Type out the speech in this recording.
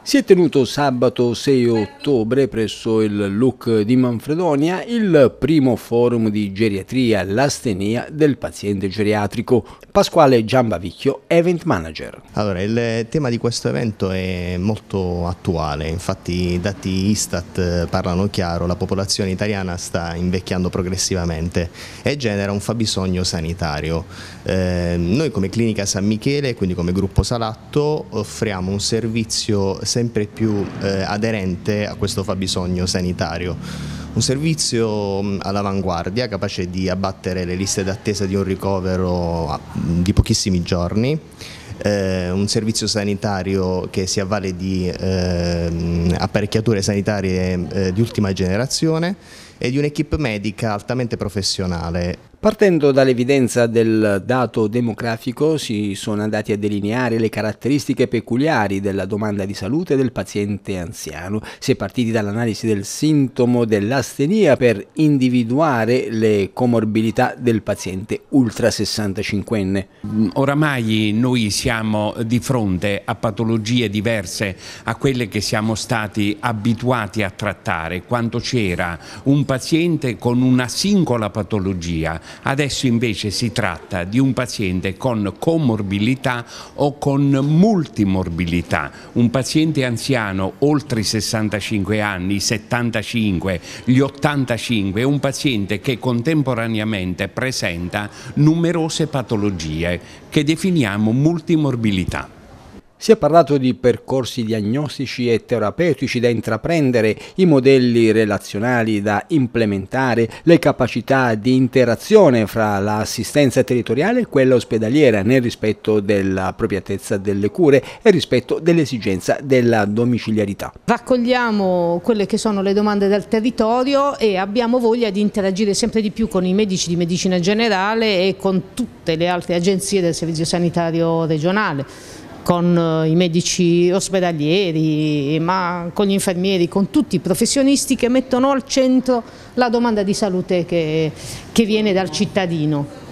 Si è tenuto sabato 6 ottobre presso il LUC di Manfredonia il primo forum di geriatria l'astenia del paziente geriatrico. Pasquale Giambavicchio, event manager. Allora, il tema di questo evento è molto attuale, infatti i dati Istat eh, parlano chiaro, la popolazione italiana sta invecchiando progressivamente e genera un fabbisogno sanitario. Eh, noi come clinica San Michele, quindi come gruppo Salatto, offriamo un un servizio sempre più eh, aderente a questo fabbisogno sanitario. Un servizio all'avanguardia capace di abbattere le liste d'attesa di un ricovero di pochissimi giorni, eh, un servizio sanitario che si avvale di eh, apparecchiature sanitarie eh, di ultima generazione e di un'equipe medica altamente professionale. Partendo dall'evidenza del dato demografico si sono andati a delineare le caratteristiche peculiari della domanda di salute del paziente anziano. Si è partiti dall'analisi del sintomo dell'astenia per individuare le comorbilità del paziente ultra 65enne. Oramai noi siamo di fronte a patologie diverse a quelle che siamo stati abituati a trattare. Quando c'era un paziente con una singola patologia, adesso invece si tratta di un paziente con comorbilità o con multimorbilità, un paziente anziano oltre i 65 anni, i 75, gli 85, è un paziente che contemporaneamente presenta numerose patologie che definiamo multimorbilità. Si è parlato di percorsi diagnostici e terapeutici da intraprendere, i modelli relazionali da implementare, le capacità di interazione fra l'assistenza territoriale e quella ospedaliera nel rispetto della dell'appropriatezza delle cure e rispetto dell'esigenza della domiciliarità. Raccogliamo quelle che sono le domande del territorio e abbiamo voglia di interagire sempre di più con i medici di medicina generale e con tutte le altre agenzie del servizio sanitario regionale con eh, i medici ospedalieri, ma con gli infermieri, con tutti i professionisti che mettono al centro la domanda di salute che, che viene dal cittadino.